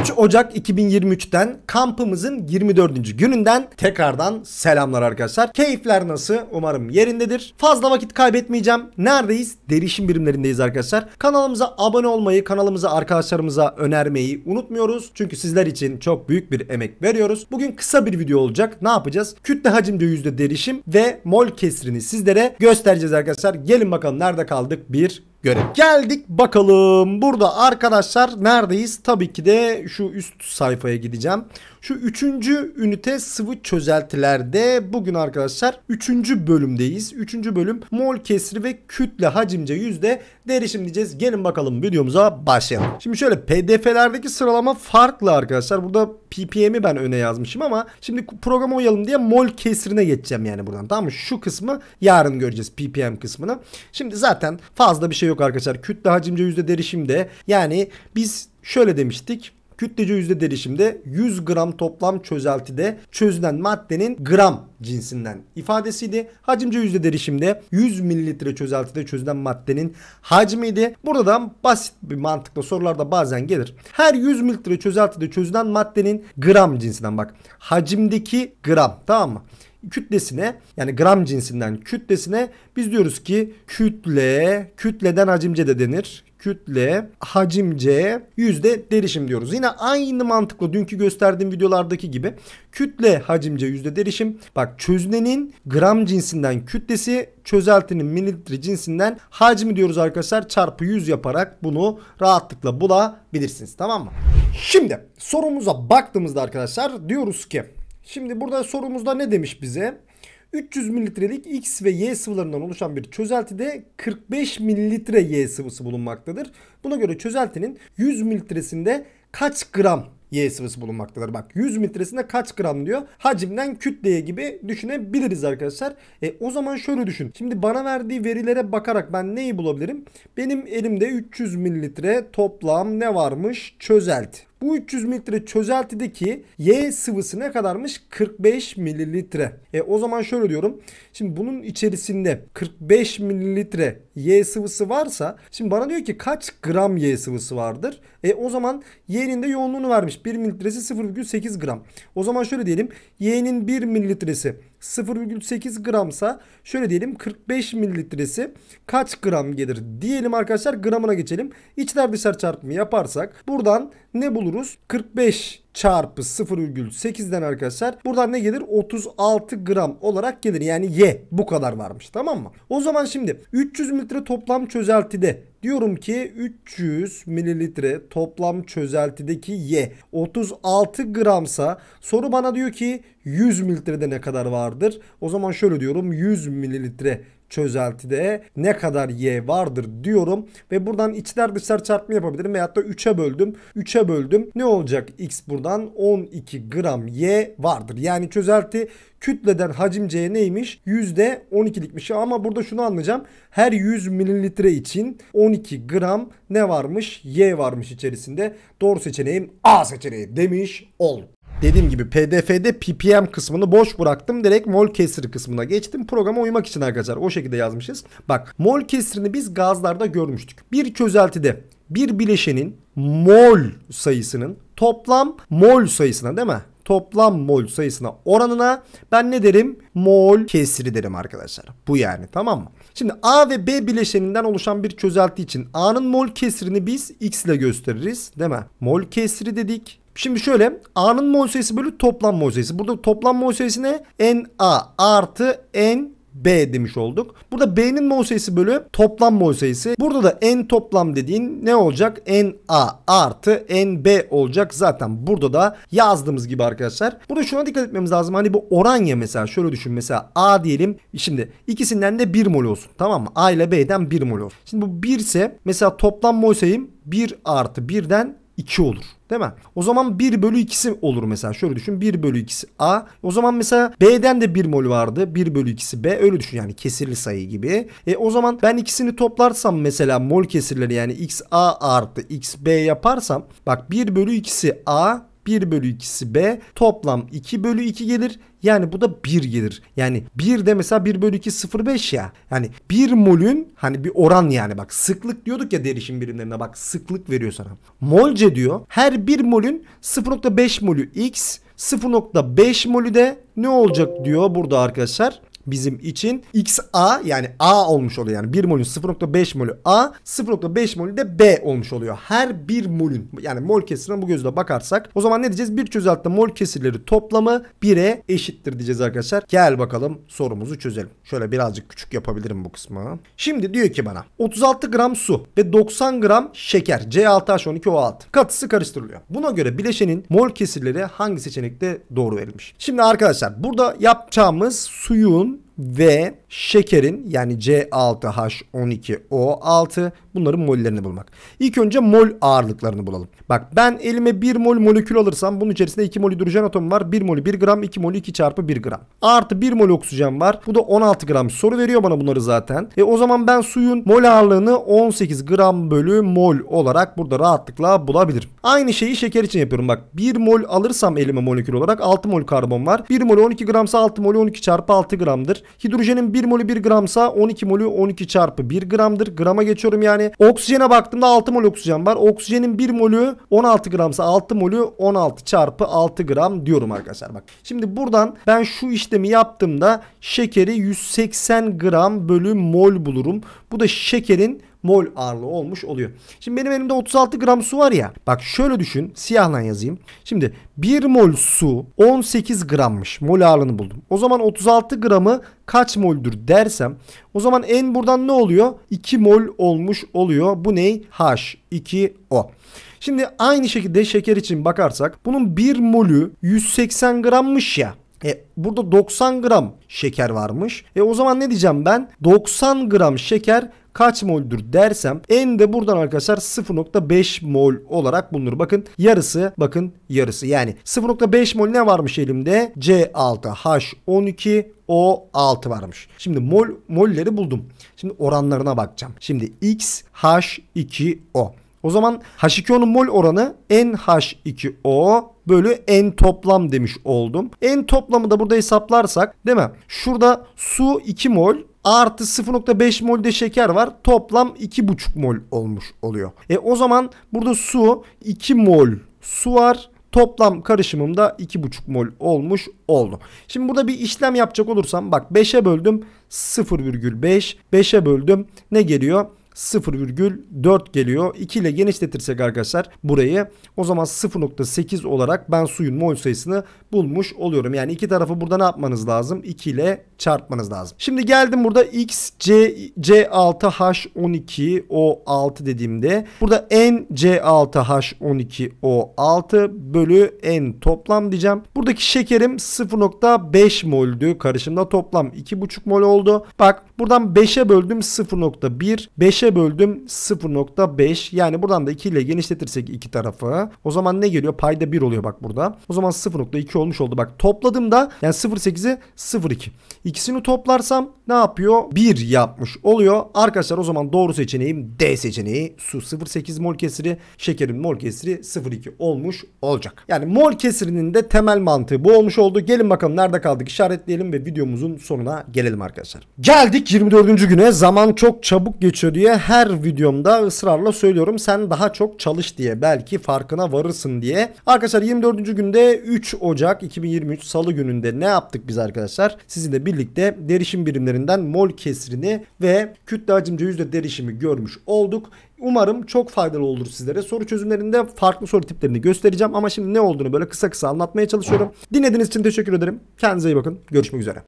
3 Ocak 2023'ten kampımızın 24. gününden tekrardan selamlar arkadaşlar. Keyifler nasıl? Umarım yerindedir. Fazla vakit kaybetmeyeceğim. Neredeyiz? Derişim birimlerindeyiz arkadaşlar. Kanalımıza abone olmayı, kanalımıza arkadaşlarımıza önermeyi unutmuyoruz. Çünkü sizler için çok büyük bir emek veriyoruz. Bugün kısa bir video olacak. Ne yapacağız? Kütle hacimde yüzde derişim ve mol kesrini sizlere göstereceğiz arkadaşlar. Gelin bakalım nerede kaldık? 1 görev. Geldik bakalım. Burada arkadaşlar neredeyiz? Tabii ki de şu üst sayfaya gideceğim. Şu üçüncü ünite sıvı çözeltilerde bugün arkadaşlar üçüncü bölümdeyiz. Üçüncü bölüm mol kesri ve kütle hacimce yüzde derişim diyeceğiz. Gelin bakalım videomuza başlayalım. Şimdi şöyle pdf'lerdeki sıralama farklı arkadaşlar. Burada ppm'i ben öne yazmışım ama şimdi programa uyalım diye mol kesrine geçeceğim yani buradan tamam mı? Şu kısmı yarın göreceğiz ppm kısmını. Şimdi zaten fazla bir şey yok arkadaşlar. Kütle hacimce yüzde derişimde. Yani biz şöyle demiştik. Kütlece yüzde derişimde 100 gram toplam çözeltide çözülen maddenin gram cinsinden ifadesiydi. Hacimce yüzde derişimde 100 mililitre çözeltide çözülen maddenin hacmiydi. buradan basit bir mantıkla sorularda bazen gelir. Her 100 mililitre çözeltide çözülen maddenin gram cinsinden bak. Hacimdeki gram tamam mı? kütlesine yani gram cinsinden kütlesine biz diyoruz ki kütle, kütleden hacimce de denir kütle, hacimce, yüzde derişim diyoruz. Yine aynı mantıklı dünkü gösterdiğim videolardaki gibi kütle, hacimce, yüzde derişim. Bak çözünenin gram cinsinden kütlesi, çözeltinin mililitre cinsinden hacmi diyoruz arkadaşlar. Çarpı 100 yaparak bunu rahatlıkla bulabilirsiniz. Tamam mı? Şimdi sorumuza baktığımızda arkadaşlar diyoruz ki Şimdi burada sorumuzda ne demiş bize? 300 mililitrelik X ve Y sıvılarından oluşan bir çözeltide 45 mililitre Y sıvısı bulunmaktadır. Buna göre çözeltinin 100 mililitresinde kaç gram Y sıvısı bulunmaktadır. Bak 100 mililitresinde kaç gram diyor. Hacimden kütleye gibi düşünebiliriz arkadaşlar. E, o zaman şöyle düşün. Şimdi bana verdiği verilere bakarak ben neyi bulabilirim? Benim elimde 300 mililitre toplam ne varmış? Çözelti. Bu 300 mililitre çözeltideki Y sıvısı ne kadarmış? 45 mililitre. E, o zaman şöyle diyorum. Şimdi bunun içerisinde 45 mililitre Y sıvısı varsa şimdi bana diyor ki kaç gram Y sıvısı vardır? E, o zaman Y'nin de yoğunluğunu vermiş. 1 mililitresi 0,8 gram. O zaman şöyle diyelim. Y'nin 1 mililitresi 0,8 gramsa şöyle diyelim 45 mililitresi kaç gram gelir diyelim arkadaşlar gramına geçelim. İçler dışlar çarpımı yaparsak buradan ne buluruz? 45 çarpı 0,8'den arkadaşlar buradan ne gelir? 36 gram olarak gelir. Yani Y bu kadar varmış tamam mı? O zaman şimdi 300 mililitre toplam çözeltide diyorum ki 300 mililitre toplam çözeltideki Y 36 gramsa soru bana diyor ki 100 mililitrede ne kadar vardır? O zaman şöyle diyorum 100 mililitre çözeltide ne kadar y vardır diyorum. Ve buradan içler dışlar çarpma yapabilirim. Veyahut da 3'e böldüm. 3'e böldüm. Ne olacak? X buradan 12 gram y vardır. Yani çözelti kütleden hacim c neymiş? %12'likmiş. Ama burada şunu anlayacağım. Her 100 mililitre için 12 gram ne varmış? Y varmış içerisinde. Doğru seçeneğim A seçeneği demiş ol. Dediğim gibi PDF'de ppm kısmını boş bıraktım. Direkt mol kesiri kısmına geçtim. Programa uymak için arkadaşlar o şekilde yazmışız. Bak mol kesirini biz gazlarda görmüştük. Bir çözeltide bir bileşenin mol sayısının toplam mol sayısına değil mi? toplam mol sayısına oranına ben ne derim? Mol kesiri derim arkadaşlar. Bu yani tamam mı? Şimdi A ve B bileşeninden oluşan bir çözelti için A'nın mol kesirini biz X ile gösteririz değil mi? Mol kesiri dedik. Şimdi şöyle A'nın mol sayısı bölü toplam mol sayısı. Burada toplam mol sayısı ne? NA artı N B demiş olduk. Burada B'nin mol sayısı bölü toplam mol sayısı. Burada da n toplam dediğin ne olacak? NA artı NB olacak. Zaten burada da yazdığımız gibi arkadaşlar. Burada şuna dikkat etmemiz lazım. Hani bu oran ya mesela şöyle düşün. Mesela A diyelim. Şimdi ikisinden de 1 mol olsun. Tamam mı? A ile B'den 1 mol olsun. Şimdi bu 1 ise mesela toplam mol sayım 1 artı 1'den 2 olur. Değil mi? O zaman 1 bölü 2'si olur mesela. Şöyle düşün. 1 bölü 2'si A. O zaman mesela B'den de 1 mol vardı. 1 bölü 2'si B. Öyle düşün yani kesirli sayı gibi. E, o zaman ben ikisini toplarsam mesela mol kesirleri yani X A artı X B yaparsam bak 1 bölü 2'si A 1 bölü 2'si B toplam 2 bölü 2 gelir. Yani bu da 1 gelir. Yani 1 de mesela 1 bölü 2 0,5 ya. Yani 1 molün hani bir oran yani bak sıklık diyorduk ya derişim birimlerine bak sıklık veriyor sana. Molce diyor her 1 molün 0.5 molü X 0.5 molü de ne olacak diyor burada arkadaşlar bizim için XA yani A olmuş oluyor. Yani 1 molün 0.5 molü A 0.5 molü de B olmuş oluyor. Her bir molün yani mol kesirine bu gözle bakarsak o zaman ne diyeceğiz? Bir çözeltte mol kesirleri toplamı 1'e eşittir diyeceğiz arkadaşlar. Gel bakalım sorumuzu çözelim. Şöyle birazcık küçük yapabilirim bu kısmı. Şimdi diyor ki bana 36 gram su ve 90 gram şeker C6H12O6 katısı karıştırılıyor. Buna göre bileşenin mol kesirleri hangi seçenekte doğru verilmiş? Şimdi arkadaşlar burada yapacağımız suyun ve şekerin yani C6H12O6 bunların mollerini bulmak. İlk önce mol ağırlıklarını bulalım. Bak ben elime 1 mol molekül alırsam bunun içerisinde 2 mol hidrojen atomu var. 1 mol 1 gram 2 mol 2 çarpı 1 gram. Artı 1 mol oksijen var. Bu da 16 gram soru veriyor bana bunları zaten. E o zaman ben suyun mol ağırlığını 18 gram bölü mol olarak burada rahatlıkla bulabilirim. Aynı şeyi şeker için yapıyorum. Bak 1 mol alırsam elime molekül olarak 6 mol karbon var. 1 mol 12 gramsa 6 mol 12 çarpı 6 gramdır. Hidrojenin 1 molü 1 gramsa 12 molü 12 çarpı 1 gramdır. Grama geçiyorum yani. Oksijene baktığımda 6 mol oksijen var. Oksijenin 1 molü 16 gramsa 6 molü 16 çarpı 6 gram diyorum arkadaşlar. Bak şimdi buradan ben şu işlemi yaptığımda şekeri 180 gram bölü mol bulurum. Bu da şekerin mol ağırlığı olmuş oluyor. Şimdi benim elimde 36 gram su var ya. Bak şöyle düşün. Siyahla yazayım. Şimdi 1 mol su 18 grammış. Mol ağırlığını buldum. O zaman 36 gramı kaç moldür dersem o zaman en buradan ne oluyor? 2 mol olmuş oluyor. Bu ney? H2O. Şimdi aynı şekilde şeker için bakarsak bunun 1 molü 180 grammış ya. E, burada 90 gram şeker varmış. E o zaman ne diyeceğim ben? 90 gram şeker kaç moldür dersem en de buradan arkadaşlar 0.5 mol olarak bulunur. Bakın yarısı bakın yarısı yani 0.5 mol ne varmış elimde? C6H12 o 6 varmış. Şimdi mol molleri buldum. Şimdi oranlarına bakacağım. Şimdi X H2O. O zaman H2O'nun mol oranı NH2O bölü N toplam demiş oldum. N toplamı da burada hesaplarsak değil mi? Şurada su 2 mol artı 0.5 mol de şeker var. Toplam 2.5 mol olmuş oluyor. E o zaman burada su 2 mol su var. Toplam karışımımda 2,5 mol olmuş oldu. Şimdi burada bir işlem yapacak olursam bak 5'e böldüm 0,5 5'e böldüm ne geliyor? 0,4 geliyor. 2 ile genişletirsek arkadaşlar burayı o zaman 0.8 olarak ben suyun mol sayısını bulmuş oluyorum. Yani iki tarafı burada ne yapmanız lazım? 2 ile çarpmanız lazım. Şimdi geldim burada X, C, C6H12, O6 dediğimde burada N, C6H12, O6 bölü N toplam diyeceğim. Buradaki şekerim 0.5 moldü. Karışımda toplam 2,5 mol oldu. Bak Buradan 5'e böldüm 0.1. 5'e böldüm 0.5. Yani buradan da 2 ile genişletirsek iki tarafı. O zaman ne geliyor? Payda 1 oluyor bak burada. O zaman 0.2 olmuş oldu. Bak topladığımda yani 0.8'i 0.2. İkisini toplarsam ne yapıyor? 1 yapmış oluyor. Arkadaşlar o zaman doğru seçeneğim D seçeneği. Su 0.8 mol kesiri. Şekerin mol kesiri 0.2 olmuş olacak. Yani mol kesirinin de temel mantığı bu olmuş oldu. Gelin bakalım nerede kaldık işaretleyelim ve videomuzun sonuna gelelim arkadaşlar. Geldik 24. güne zaman çok çabuk geçiyor diye her videomda ısrarla söylüyorum. Sen daha çok çalış diye belki farkına varırsın diye. Arkadaşlar 24. günde 3 Ocak 2023 Salı gününde ne yaptık biz arkadaşlar? Sizinle birlikte derişim birimlerinden mol kesrini ve kütle hacimce yüzde derişimi görmüş olduk. Umarım çok faydalı olur sizlere. Soru çözümlerinde farklı soru tiplerini göstereceğim ama şimdi ne olduğunu böyle kısa kısa anlatmaya çalışıyorum. Dinlediğiniz için teşekkür ederim. Kendinize iyi bakın. Görüşmek üzere.